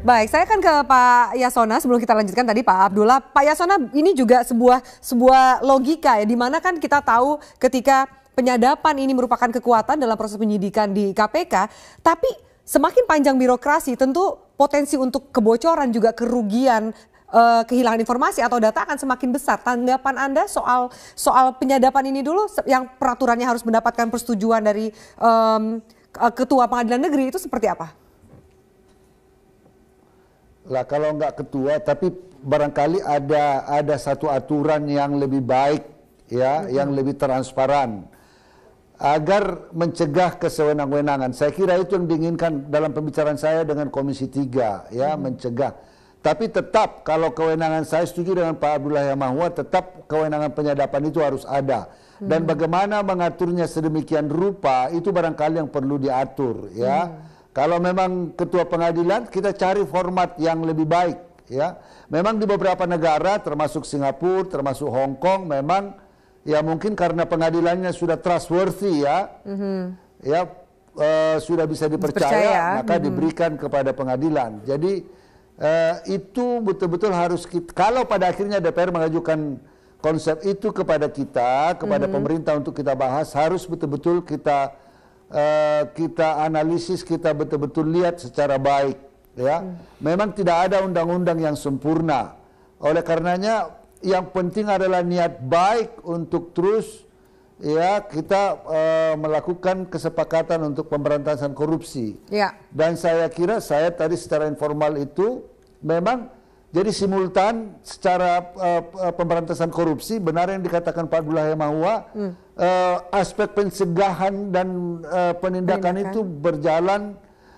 Baik, saya akan ke Pak Yasona sebelum kita lanjutkan tadi Pak Abdullah. Pak Yasona, ini juga sebuah sebuah logika ya di mana kan kita tahu ketika penyadapan ini merupakan kekuatan dalam proses penyidikan di KPK, tapi semakin panjang birokrasi tentu potensi untuk kebocoran juga kerugian eh, kehilangan informasi atau data akan semakin besar. Tanggapan Anda soal soal penyadapan ini dulu yang peraturannya harus mendapatkan persetujuan dari eh, ketua pengadilan negeri itu seperti apa? lah kalau nggak ketua tapi barangkali ada ada satu aturan yang lebih baik ya hmm. yang lebih transparan agar mencegah kesewenang-wenangan. Saya kira itu yang diinginkan dalam pembicaraan saya dengan Komisi 3 ya hmm. mencegah. Tapi tetap kalau kewenangan saya setuju dengan Pak Abdullah Yamahua tetap kewenangan penyadapan itu harus ada. Hmm. Dan bagaimana mengaturnya sedemikian rupa itu barangkali yang perlu diatur ya. Hmm kalau memang ketua pengadilan, kita cari format yang lebih baik. Ya, memang di beberapa negara, termasuk Singapura, termasuk Hong Kong, memang ya mungkin karena pengadilannya sudah trustworthy ya, mm-hmm. ya e, sudah bisa dipercaya, dipercaya. maka hmm diberikan kepada pengadilan. Jadi e, itu betul-betul harus kita. Kalau pada akhirnya DPR mengajukan konsep itu kepada kita, kepada hmm pemerintah untuk kita bahas, harus betul-betul kita Eh, kita analisis, kita betul-betul lihat secara baik. Ya, hmm. memang tidak ada undang-undang yang sempurna. Oleh karenanya yang penting adalah niat baik untuk terus ya kita uh, melakukan kesepakatan untuk pemberantasan korupsi. Ya. Dan saya kira saya tadi secara informal itu memang jadi simultan secara uh, pemberantasan korupsi benar yang dikatakan Pak Abdullah Hemahua. hmm uh, aspek pencegahan dan uh, penindakan, penindakan itu berjalan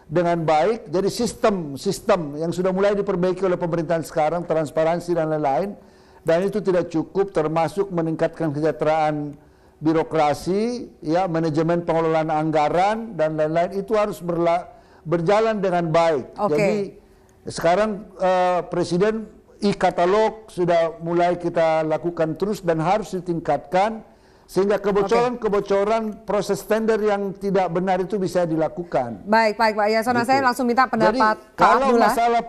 dengan baik. Jadi sistem sistem yang sudah mulai diperbaiki oleh pemerintahan sekarang transparansi dan lain-lain dan itu tidak cukup termasuk meningkatkan kesejahteraan birokrasi, ya manajemen pengelolaan anggaran dan lain-lain itu harus berla berjalan dengan baik. Okay. Jadi sekarang uh, presiden e-katalog sudah mulai kita lakukan terus dan harus ditingkatkan sehingga kebocoran-kebocoran okay. proses tender yang tidak benar itu bisa dilakukan. Baik, baik Pak Yasona, nah, gitu. saya langsung minta pendapat Jadi, Pak kalau Abdullah. masalah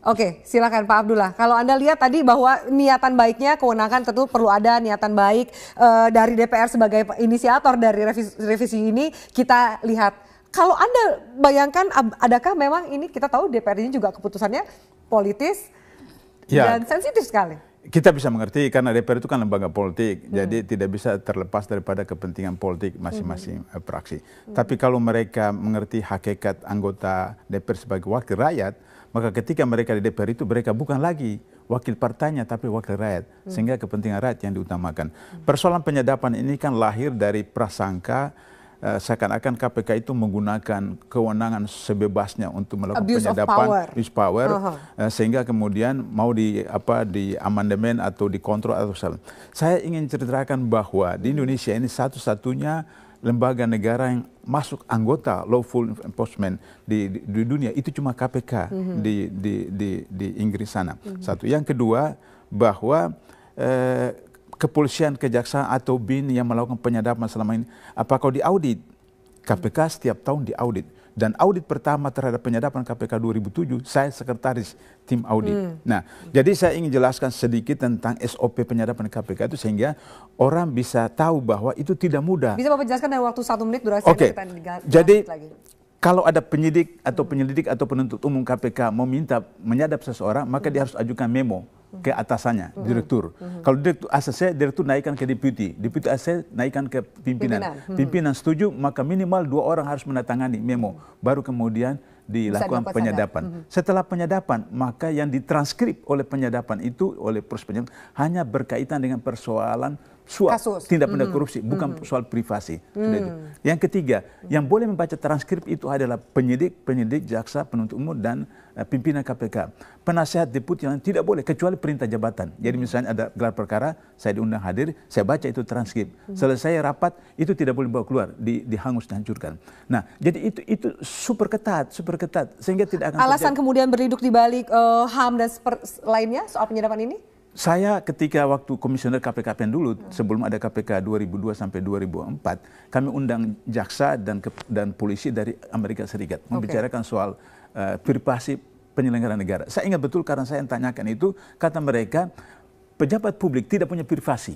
Oke, silakan Pak Abdullah. Kalau Anda lihat tadi bahwa niatan baiknya kewenangan tentu perlu ada niatan baik e, dari DPR sebagai inisiator dari revisi, revisi ini kita lihat. Kalau Anda bayangkan adakah memang ini kita tahu DPR ini juga keputusannya politis ya. dan sensitif sekali kita bisa mengerti karena DPR itu kan lembaga politik, hmm. jadi tidak bisa terlepas daripada kepentingan politik masing-masing hmm. fraksi. Eh, hmm. Tapi kalau mereka mengerti hakikat anggota DPR sebagai wakil rakyat, maka ketika mereka di DPR itu mereka bukan lagi wakil partainya tapi wakil rakyat, hmm. sehingga kepentingan rakyat yang diutamakan. Hmm. Persoalan penyadapan ini kan lahir dari prasangka Eh, seakan-akan KPK itu menggunakan kewenangan sebebasnya untuk melakukan abuse penyadapan power. power uh eh, -huh. sehingga kemudian mau di apa di amandemen atau dikontrol atau sel. Saya ingin ceritakan bahwa di Indonesia ini satu-satunya lembaga negara yang masuk anggota lawful enforcement di, di, di dunia itu cuma KPK mm -hmm. di, di di di Inggris sana. Mm -hmm. Satu. Yang kedua bahwa eh, kepolisian, kejaksaan atau BIN yang melakukan penyadapan selama ini, apakah diaudit? KPK setiap tahun diaudit dan audit pertama terhadap penyadapan KPK 2007 saya sekretaris tim audit. Hmm. Nah, jadi saya ingin jelaskan sedikit tentang SOP penyadapan KPK itu sehingga orang bisa tahu bahwa itu tidak mudah. Bisa Bapak jelaskan dalam waktu satu menit durasi okay. kita Jadi kalau ada penyidik atau penyelidik atau penuntut umum KPK meminta menyadap seseorang, maka hmm. dia harus ajukan memo ke atasannya, hmm. direktur. Hmm. Kalau direktur ACC, direktur naikkan ke deputi, deputi ACC naikkan ke pimpinan. Pimpinan, hmm. pimpinan setuju, maka minimal dua orang harus menandatangani memo. Baru kemudian dilakukan penyadapan. Mm -hmm. Setelah penyadapan, maka yang ditranskrip oleh penyadapan itu oleh proses penyadapan hanya berkaitan dengan persoalan suap Kasus. tindak pidana mm korupsi bukan mm soal privasi sudah itu. Mm. yang ketiga yang boleh membaca transkrip itu adalah penyidik penyidik jaksa penuntut umum dan uh, pimpinan KPK penasehat deputi yang tidak boleh kecuali perintah jabatan jadi mm. misalnya ada gelar perkara saya diundang hadir saya baca itu transkrip mm. selesai rapat itu tidak boleh bawa keluar di dihangus hancurkan. nah jadi itu itu super ketat super ketat sehingga tidak akan alasan terjadi. kemudian berliduk di balik uh, eh, ham dan lainnya soal penyadapan ini saya ketika waktu komisioner KPKPN dulu sebelum ada KPK 2002 sampai 2004 kami undang jaksa dan ke, dan polisi dari Amerika Serikat okay. membicarakan soal uh, privasi penyelenggara negara. Saya ingat betul karena saya yang tanyakan itu kata mereka pejabat publik tidak punya privasi.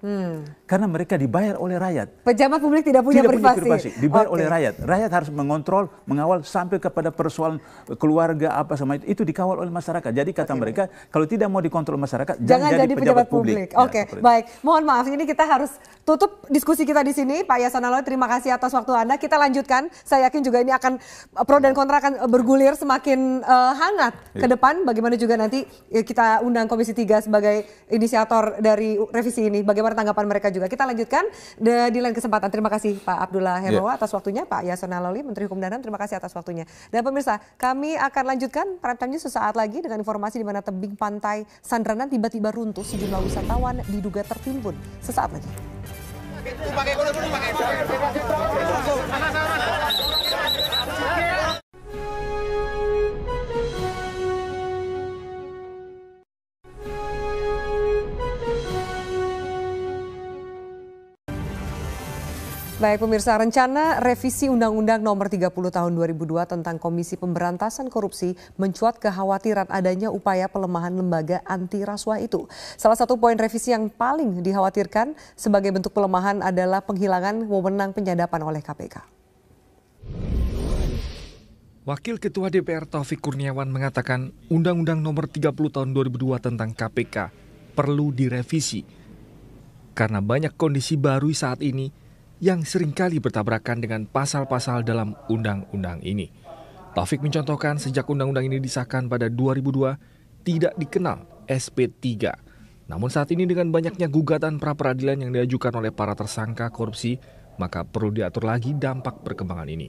Hmm. Karena mereka dibayar oleh rakyat. Pejabat publik tidak punya tidak privasi. Punya Dibayar okay. oleh rakyat. Rakyat harus mengontrol, mengawal sampai kepada persoalan keluarga apa sama itu. Itu dikawal oleh masyarakat. Jadi kata okay. mereka kalau tidak mau dikontrol masyarakat jangan, jangan jadi, jadi pejabat, pejabat publik. publik. Ya, Oke, okay. baik. Mohon maaf ini kita harus tutup diskusi kita di sini. Pak Yasanalo terima kasih atas waktu Anda. Kita lanjutkan. Saya yakin juga ini akan eh, pro dan kontra akan eh, bergulir semakin uh, hangat yeah. ke iya. depan bagaimana juga nanti kita undang Komisi 3 sebagai inisiator dari revisi ini. Bagaimana bagaimana tanggapan mereka juga. Kita lanjutkan di lain kesempatan. Terima kasih Pak Abdullah ya. Hermawa atas waktunya, Pak Yasona Loli Menteri Hukum dan HAM. Terima kasih atas waktunya. Dan pemirsa, kami akan lanjutkan perhatiannya sesaat lagi dengan informasi di mana tebing pantai Sandranan tiba-tiba runtuh sejumlah wisatawan diduga tertimbun. Sesaat lagi. Baik pemirsa, rencana revisi Undang-Undang Nomor 30 Tahun 2002 tentang Komisi Pemberantasan Korupsi mencuat kekhawatiran adanya upaya pelemahan lembaga anti rasuah itu. Salah satu poin revisi yang paling dikhawatirkan sebagai bentuk pelemahan adalah penghilangan wewenang penyadapan oleh KPK. Wakil Ketua DPR Taufik Kurniawan mengatakan Undang-Undang Nomor 30 Tahun 2002 tentang KPK perlu direvisi karena banyak kondisi baru saat ini yang seringkali bertabrakan dengan pasal-pasal dalam undang-undang ini. Taufik mencontohkan sejak undang-undang ini disahkan pada 2002 tidak dikenal SP3. Namun saat ini dengan banyaknya gugatan pra peradilan yang diajukan oleh para tersangka korupsi, maka perlu diatur lagi dampak perkembangan ini.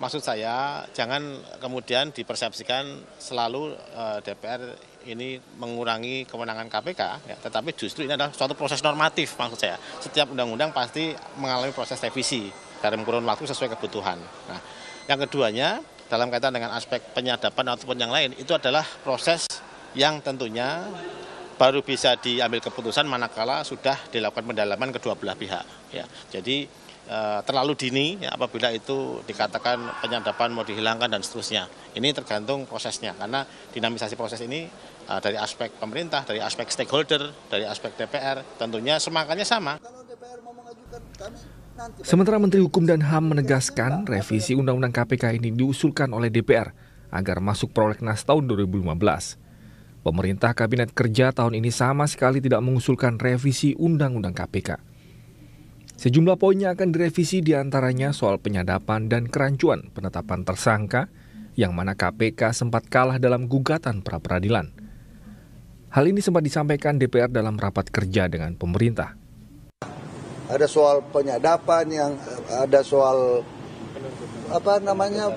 Maksud saya jangan kemudian dipersepsikan selalu eh, DPR ini mengurangi kewenangan KPK, ya, tetapi justru ini adalah suatu proses normatif maksud saya. Setiap undang-undang pasti mengalami proses revisi dalam kurun waktu sesuai kebutuhan. Nah, yang keduanya dalam kaitan dengan aspek penyadapan ataupun yang lain itu adalah proses yang tentunya baru bisa diambil keputusan manakala sudah dilakukan pendalaman kedua belah pihak. Ya, jadi Eh, terlalu dini ya, apabila itu dikatakan penyadapan mau dihilangkan dan seterusnya. Ini tergantung prosesnya karena dinamisasi proses ini uh, dari aspek pemerintah, dari aspek stakeholder, dari aspek DPR tentunya semangatnya sama. Sementara Menteri Hukum dan HAM menegaskan revisi Undang-Undang KPK ini diusulkan oleh DPR agar masuk prolegnas tahun 2015. Pemerintah Kabinet Kerja tahun ini sama sekali tidak mengusulkan revisi Undang-Undang KPK. Sejumlah poinnya akan direvisi diantaranya soal penyadapan dan kerancuan penetapan tersangka, yang mana KPK sempat kalah dalam gugatan pra-peradilan. Hal ini sempat disampaikan DPR dalam rapat kerja dengan pemerintah. Ada soal penyadapan yang ada soal apa namanya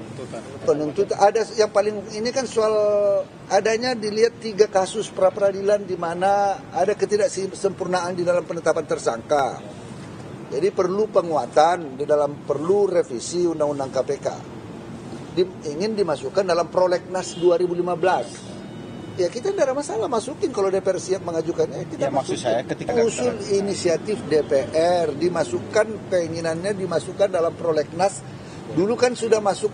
penuntutan ada yang paling ini kan soal adanya dilihat tiga kasus pra peradilan di mana ada ketidaksempurnaan di dalam penetapan tersangka jadi perlu penguatan di dalam perlu revisi Undang-Undang KPK. Di, ingin dimasukkan dalam prolegnas 2015 ya kita tidak ada masalah masukin kalau DPR siap mengajukannya eh, kita ya, maksud saya ketika usul kita... inisiatif DPR dimasukkan keinginannya dimasukkan dalam prolegnas dulu kan sudah masuk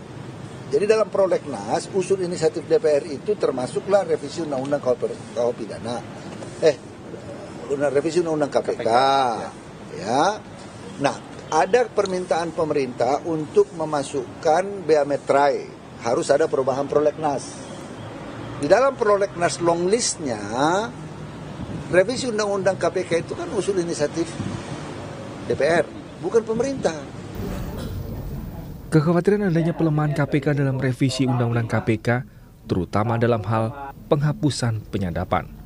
jadi dalam prolegnas usul inisiatif DPR itu termasuklah revisi undang-undang kau pidana eh revisi undang-undang KPK, KPK ya. ya Nah, ada permintaan pemerintah untuk memasukkan bea metrai. Harus ada perubahan prolegnas. Di dalam prolegnas long listnya, revisi undang-undang KPK itu kan usul inisiatif DPR, bukan pemerintah. Kekhawatiran adanya pelemahan KPK dalam revisi undang-undang KPK, terutama dalam hal penghapusan penyadapan.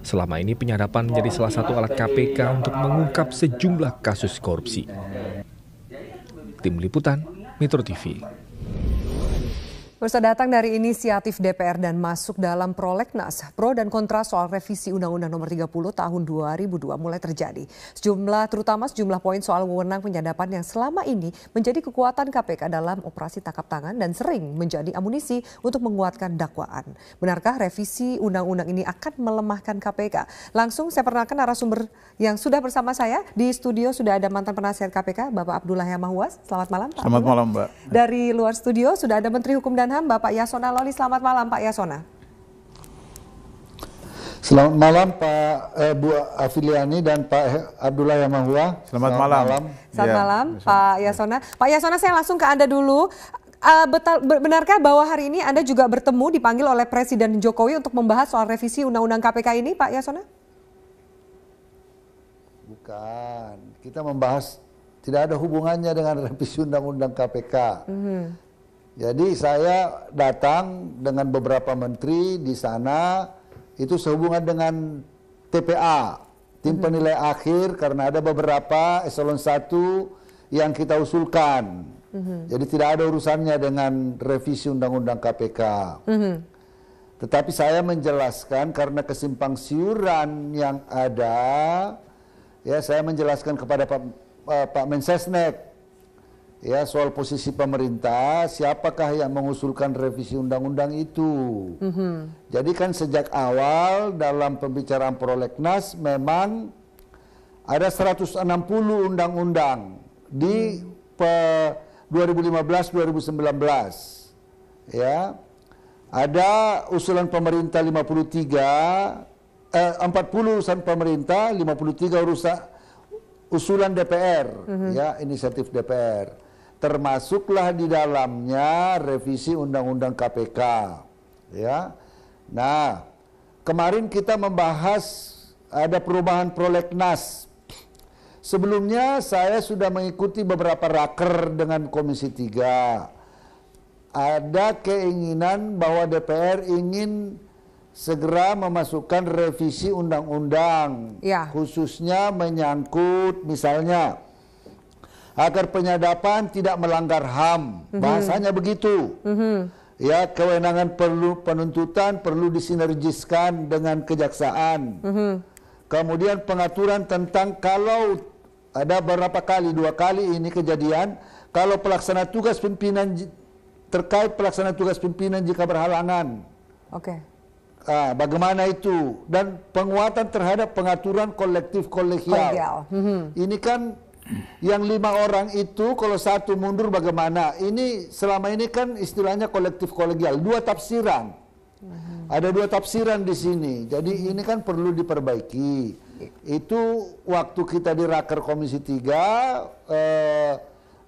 Selama ini penyadapan menjadi salah satu alat KPK untuk mengungkap sejumlah kasus korupsi. Tim Liputan, Metro TV. Bursa datang dari inisiatif DPR dan masuk dalam prolegnas. Pro dan kontra soal revisi Undang-Undang Nomor 30 Tahun 2002 mulai terjadi. Sejumlah terutama sejumlah poin soal wewenang penyadapan yang selama ini menjadi kekuatan KPK dalam operasi tangkap tangan dan sering menjadi amunisi untuk menguatkan dakwaan. Benarkah revisi undang-undang ini akan melemahkan KPK? Langsung saya perkenalkan narasumber yang sudah bersama saya di studio sudah ada mantan penasihat KPK Bapak Abdullah Yamahuas. Selamat malam Pak. Selamat malam Mbak. Dari luar studio sudah ada Menteri Hukum dan Menkumham Bapak Yasona Loli. Selamat malam Pak Yasona. Selamat malam Pak eh, Bu Afiliani dan Pak Abdullah Yamahua. Selamat, Selamat malam. malam. Selamat ya, malam Pak Yasona. Pak Yasona saya langsung ke Anda dulu. Uh, betal, benarkah bahwa hari ini Anda juga bertemu dipanggil oleh Presiden Jokowi untuk membahas soal revisi Undang-Undang KPK ini Pak Yasona? Bukan, kita membahas tidak ada hubungannya dengan revisi Undang-Undang KPK. Mm -hmm. Jadi saya datang dengan beberapa menteri di sana itu sehubungan dengan TPA, tim mhm. penilai akhir karena ada beberapa eselon 1 yang kita usulkan. Mm -hmm. Jadi tidak ada urusannya dengan revisi undang-undang KPK. Mm -hmm. Tetapi saya menjelaskan karena kesimpang siuran yang ada ya saya menjelaskan kepada Pak uh, Pak Mensesnek ya soal posisi pemerintah siapakah yang mengusulkan revisi undang-undang itu mm-hmm. jadi kan sejak awal dalam pembicaraan prolegnas memang ada 160 undang-undang di mm. 2015-2019 ya ada usulan pemerintah 53 eh, 40 usulan pemerintah 53 urusan usulan DPR mm-hmm. ya inisiatif DPR termasuklah di dalamnya revisi undang-undang KPK ya nah kemarin kita membahas ada perubahan prolegnas sebelumnya saya sudah mengikuti beberapa raker dengan komisi 3 ada keinginan bahwa DPR ingin segera memasukkan revisi undang-undang ya. khususnya menyangkut misalnya agar penyadapan tidak melanggar HAM. Mm-hmm. Bahasanya begitu. Mm-hmm. Ya, kewenangan perlu penuntutan perlu disinergiskan dengan kejaksaan. Mm-hmm. Kemudian pengaturan tentang kalau ada beberapa kali, dua kali ini kejadian, kalau pelaksana tugas pimpinan terkait pelaksana tugas pimpinan jika berhalangan. Oke. Okay. Ah, bagaimana itu dan penguatan terhadap pengaturan kolektif kolegial. kolegial. Mm -hmm. Ini kan yang lima orang itu kalau satu mundur bagaimana? Ini selama ini kan istilahnya kolektif kolegial, dua tafsiran. Ada dua tafsiran di sini. Jadi ini kan perlu diperbaiki. Itu waktu kita di raker Komisi tiga, eh,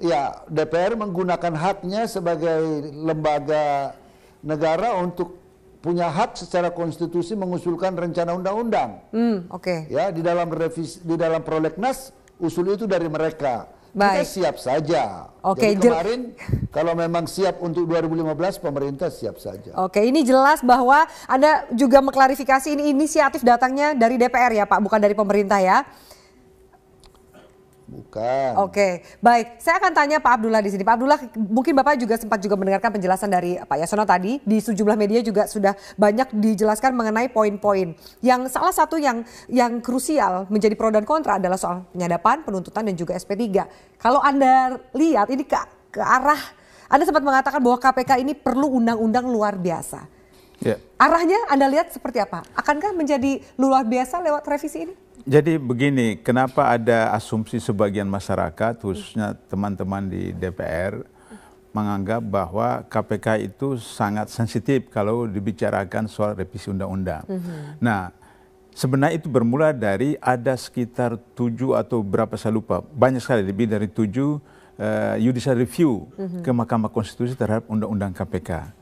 ya DPR menggunakan haknya sebagai lembaga negara untuk punya hak secara konstitusi mengusulkan rencana undang-undang. Mm, Oke. Okay. Ya di dalam revisi di dalam prolegnas usul itu dari mereka. Baik. Kita siap saja. Oke, Jadi kemarin kalau memang siap untuk 2015 pemerintah siap saja. Oke, ini jelas bahwa Anda juga mengklarifikasi ini inisiatif datangnya dari DPR ya Pak, bukan dari pemerintah ya. Bukan. Oke, baik. Saya akan tanya Pak Abdullah di sini. Pak Abdullah, mungkin Bapak juga sempat juga mendengarkan penjelasan dari Pak Yasono tadi di sejumlah media juga sudah banyak dijelaskan mengenai poin-poin. Yang salah satu yang yang krusial menjadi pro dan kontra adalah soal penyadapan, penuntutan dan juga SP3. Kalau Anda lihat ini ke, ke arah Anda sempat mengatakan bahwa KPK ini perlu undang-undang luar biasa. Yeah. Arahnya Anda lihat seperti apa? Akankah menjadi luar biasa lewat revisi ini? Jadi begini, kenapa ada asumsi sebagian masyarakat, khususnya teman-teman di DPR, menganggap bahwa KPK itu sangat sensitif kalau dibicarakan soal revisi undang-undang. Mhm. Nah, sebenarnya itu bermula dari ada sekitar tujuh atau berapa saya lupa, banyak sekali, lebih dari tujuh uh, judicial review mhm. ke Mahkamah Konstitusi terhadap undang-undang KPK.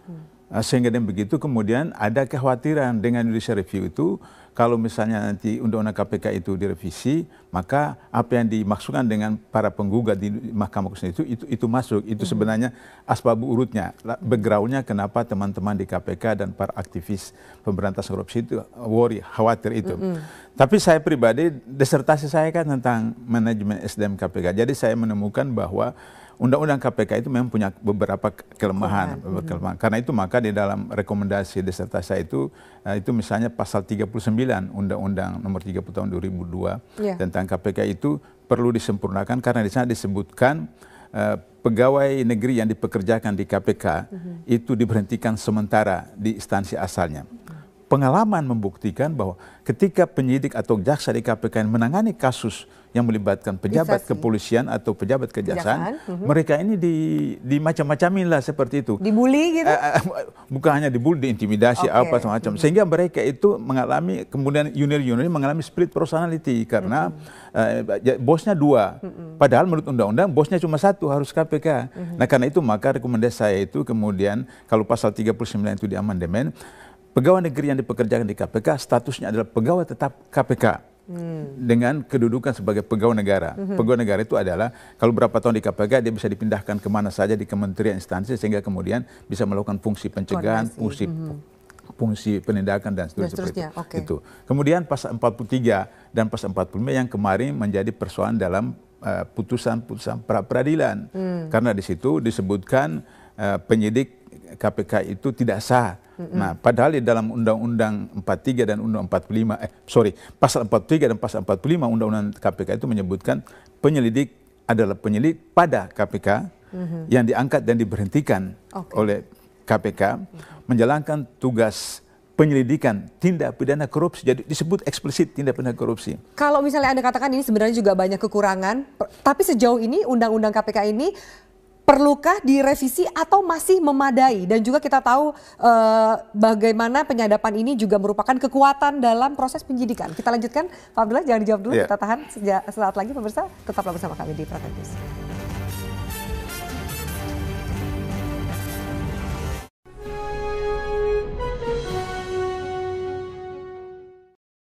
Ah, sehingga dengan begitu kemudian ada kekhawatiran dengan judicial review itu kalau misalnya nanti undang-undang KPK itu direvisi, maka apa yang dimaksudkan dengan para penggugat di Mahkamah Konstitusi itu itu, itu masuk. Itu hmm. sebenarnya asbab urutnya, backgroundnya kenapa teman-teman di KPK dan para aktivis pemberantas korupsi itu uh, worry, khawatir itu. Mm -hmm. Tapi saya pribadi, disertasi saya kan tentang manajemen SDM KPK. Jadi saya menemukan bahwa Undang-undang KPK itu memang punya beberapa kelemahan, beberapa hmm. kelemahan. Karena itu maka di dalam rekomendasi disertasi saya itu eh, itu misalnya pasal 39 Undang-Undang Nomor 30 Tahun 2002 yeah. tentang KPK itu perlu disempurnakan karena di sana disebutkan uh, pegawai negeri yang dipekerjakan di KPK mm -hmm. itu diberhentikan sementara di instansi asalnya. Mm -hmm pengalaman membuktikan bahwa ketika penyidik atau jaksa di KPK yang menangani kasus yang melibatkan pejabat kepolisian atau pejabat kejaksaan, kejaksaan. Mhm. mereka ini di, di macam-macamin lah seperti itu. Dibully gitu? Uh, uh, bukan hanya dibully, diintimidasi okay. apa semacam. Mhm. Sehingga mereka itu mengalami kemudian junior-junior unit mengalami split personality karena uh bosnya dua. Padahal menurut undang-undang bosnya cuma satu harus KPK. Nah karena itu maka rekomendasi saya itu kemudian kalau pasal 39 itu di amandemen pegawai negeri yang dipekerjakan di KPK statusnya adalah pegawai tetap KPK hmm. dengan kedudukan sebagai pegawai negara. Hmm. Pegawai negara itu adalah kalau berapa tahun di KPK dia bisa dipindahkan kemana saja di kementerian instansi sehingga kemudian bisa melakukan fungsi pencegahan, fungsi hmm fungsi penindakan dan seterusnya, Seperti itu. okay. itu. Kemudian pasal 43 dan pasal 45 yang kemarin menjadi persoalan dalam eh, putusan-putusan uh, pra peradilan. Hmm. Karena di situ disebutkan uh, penyidik KPK itu tidak sah. Mm-hmm. Nah, padahal di dalam Undang-Undang 43 dan undang 45, eh sorry, Pasal 43 dan Pasal 45 Undang-Undang KPK itu menyebutkan penyelidik adalah penyelidik pada KPK mm-hmm. yang diangkat dan diberhentikan okay. oleh KPK mm-hmm. menjalankan tugas penyelidikan tindak pidana korupsi. Jadi disebut eksplisit tindak pidana korupsi. Kalau misalnya Anda katakan ini sebenarnya juga banyak kekurangan, tapi sejauh ini undang-undang KPK ini perlukah direvisi atau masih memadai? Dan juga kita tahu e, bagaimana penyadapan ini juga merupakan kekuatan dalam proses penyidikan. Kita lanjutkan, Pak Abdullah jangan dijawab dulu, yeah. kita tahan sejak, sesaat lagi pemirsa. Tetaplah bersama kami di Prakantis.